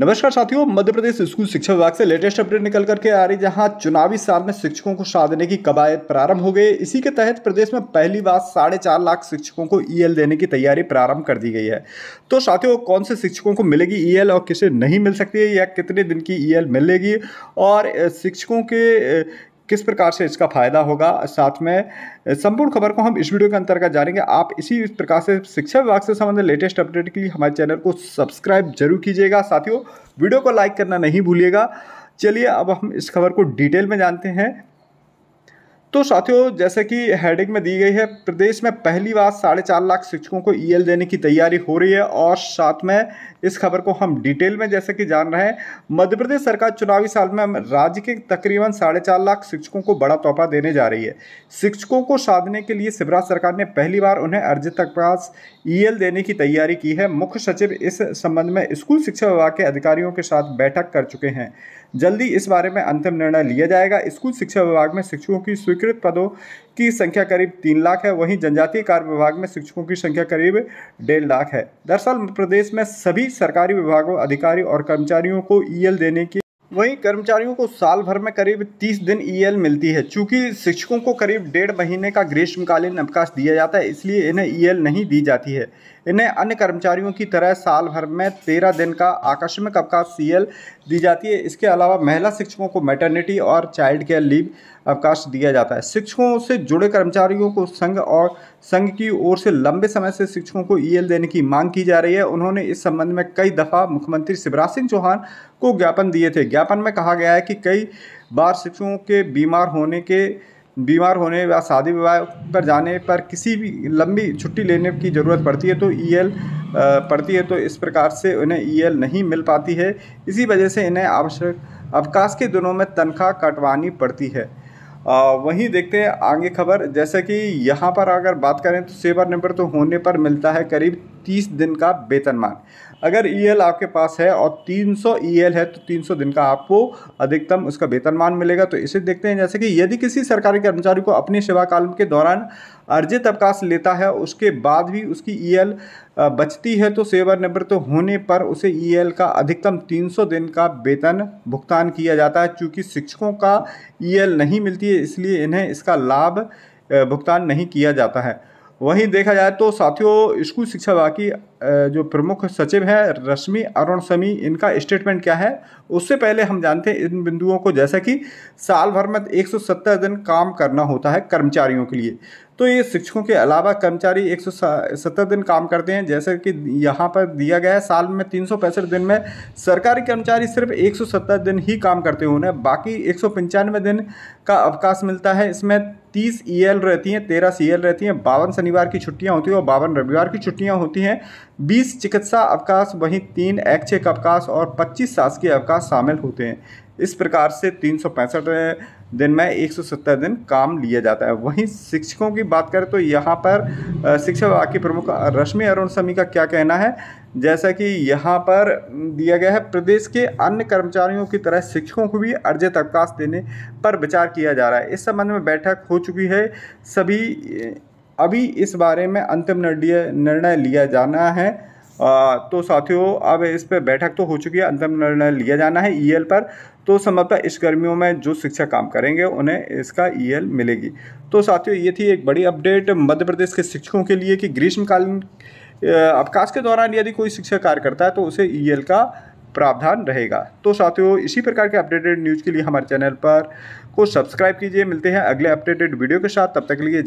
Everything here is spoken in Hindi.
नमस्कार साथियों मध्य प्रदेश स्कूल शिक्षा विभाग से लेटेस्ट अपडेट निकल करके आ रही जहां चुनावी साल में शिक्षकों को साधने की कवायद प्रारंभ हो गई इसी के तहत प्रदेश में पहली बार साढ़े चार लाख शिक्षकों को ईएल e देने की तैयारी प्रारंभ कर दी गई है तो साथियों कौन से शिक्षकों को मिलेगी ईएल e और किसे नहीं मिल सकती है या कितने दिन की ई e मिलेगी और शिक्षकों के किस प्रकार से इसका फ़ायदा होगा साथ में संपूर्ण खबर को हम इस वीडियो के अंतर्गत जानेंगे आप इसी इस प्रकार से शिक्षा विभाग से संबंधित लेटेस्ट अपडेट के लिए हमारे चैनल को सब्सक्राइब जरूर कीजिएगा साथियों वीडियो को लाइक करना नहीं भूलिएगा चलिए अब हम इस खबर को डिटेल में जानते हैं तो साथियों जैसे कि हेडिंग में दी गई है प्रदेश में पहली बार साढ़े चार लाख शिक्षकों को ईएल e देने की तैयारी हो रही है और साथ में इस खबर को हम डिटेल में जैसे कि जान रहे हैं मध्य प्रदेश सरकार चुनावी साल में राज्य के तकरीबन साढ़े चार लाख शिक्षकों को बड़ा तोहफा देने जा रही है शिक्षकों को साधने के लिए शिवराज सरकार ने पहली बार उन्हें अर्जित तक पास ई e देने की तैयारी की है मुख्य सचिव इस संबंध में स्कूल शिक्षा विभाग के अधिकारियों के साथ बैठक कर चुके हैं जल्दी इस बारे में अंतिम निर्णय लिया जाएगा स्कूल शिक्षा विभाग में शिक्षकों की स्वीकृत पदों की संख्या करीब तीन लाख है वहीं जनजातीय कार्य विभाग में शिक्षकों की संख्या करीब डेढ़ लाख है दरअसल प्रदेश में सभी सरकारी विभागों अधिकारी और कर्मचारियों को ई देने की वहीं कर्मचारियों को साल भर में करीब 30 दिन ईएल e मिलती है चूंकि शिक्षकों को करीब डेढ़ महीने का ग्रीष्मकालीन अवकाश दिया जाता है इसलिए इन्हें ईएल e नहीं दी जाती है इन्हें अन्य कर्मचारियों की तरह साल भर में तेरह दिन का आकस्मिक अवकाश सीएल e दी जाती है इसके अलावा महिला शिक्षकों को मैटर्निटी और चाइल्ड केयर लीव अवकाश दिया जाता है शिक्षकों से जुड़े कर्मचारियों को संघ और संघ की ओर से लंबे समय से शिक्षकों को ईएल देने की मांग की जा रही है उन्होंने इस संबंध में कई दफ़ा मुख्यमंत्री शिवराज सिंह चौहान को ज्ञापन दिए थे ज्ञापन में कहा गया है कि कई बार शिशुओं के बीमार होने के बीमार होने या शादी विवाह पर जाने पर किसी भी लंबी छुट्टी लेने की ज़रूरत पड़ती है तो ईएल पड़ती है तो इस प्रकार से उन्हें ईएल नहीं मिल पाती है इसी वजह से इन्हें आवश्यक अवकाश के दिनों में तनख्वाह कटवानी पड़ती है आ, वहीं देखते हैं आगे खबर जैसे कि यहाँ पर अगर बात करें तो सेवानिवृत्त तो होने पर मिलता है करीब तीस दिन का वेतनमान अगर ईएल e आपके पास है और 300 ईएल e है तो 300 दिन का आपको अधिकतम उसका वेतनमान मिलेगा तो इसे देखते हैं जैसे कि यदि किसी सरकारी कर्मचारी को अपने सेवा काल के दौरान अर्जित अवकाश लेता है उसके बाद भी उसकी ईएल e बचती है तो सेवानिवृत्त होने पर उसे ईएल का अधिकतम 300 दिन का वेतन भुगतान किया जाता है चूँकि शिक्षकों का एल नहीं मिलती है इसलिए इन्हें इसका लाभ भुगतान नहीं किया जाता है वहीं देखा जाए तो साथियों स्कूल शिक्षा विभाग की जो प्रमुख सचिव है रश्मि अरुण समी इनका स्टेटमेंट क्या है उससे पहले हम जानते हैं इन बिंदुओं को जैसा कि साल भर में 170 दिन काम करना होता है कर्मचारियों के लिए तो ये शिक्षकों के अलावा कर्मचारी एक सत्तर दिन काम करते हैं जैसे कि यहाँ पर दिया गया है साल में तीन दिन में सरकारी कर्मचारी सिर्फ एक दिन ही काम करते हैं उन्हें बाकी एक दिन का अवकाश मिलता है इसमें तीस ई e रहती हैं तेरह सी रहती हैं बावन शनिवार की छुट्टियां होती हैं और बावन रविवार की छुट्टियां होती हैं बीस चिकित्सा अवकाश वहीं तीन ऐच्छिक अवकाश और पच्चीस शासकीय अवकाश शामिल होते हैं इस प्रकार से तीन दिन में 170 दिन काम लिया जाता है वहीं शिक्षकों की बात करें तो यहाँ पर शिक्षा विभाग की प्रमुख रश्मि अरुण समी का क्या कहना है जैसा कि यहाँ पर दिया गया है प्रदेश के अन्य कर्मचारियों की तरह शिक्षकों को भी अर्जित अवकाश देने पर विचार किया जा रहा है इस संबंध में बैठक हो चुकी है सभी अभी इस बारे में अंतिम निर्णय निर्णय लिया जाना है आ, तो साथियों अब इस पर बैठक तो हो चुकी है अंतिम निर्णय लिया जाना है ई पर तो संभवतः इस गर्मियों में जो शिक्षक काम करेंगे उन्हें इसका ई e मिलेगी तो साथियों ये थी एक बड़ी अपडेट मध्य प्रदेश के शिक्षकों के लिए कि ग्रीष्मकालीन अवकाश के दौरान यदि कोई शिक्षक कार्य करता है तो उसे ई e का प्रावधान रहेगा तो साथियों इसी प्रकार के अपडेटेड न्यूज़ के लिए हमारे चैनल पर को सब्सक्राइब कीजिए मिलते हैं अगले अपडेटेड वीडियो के साथ तब तक के लिए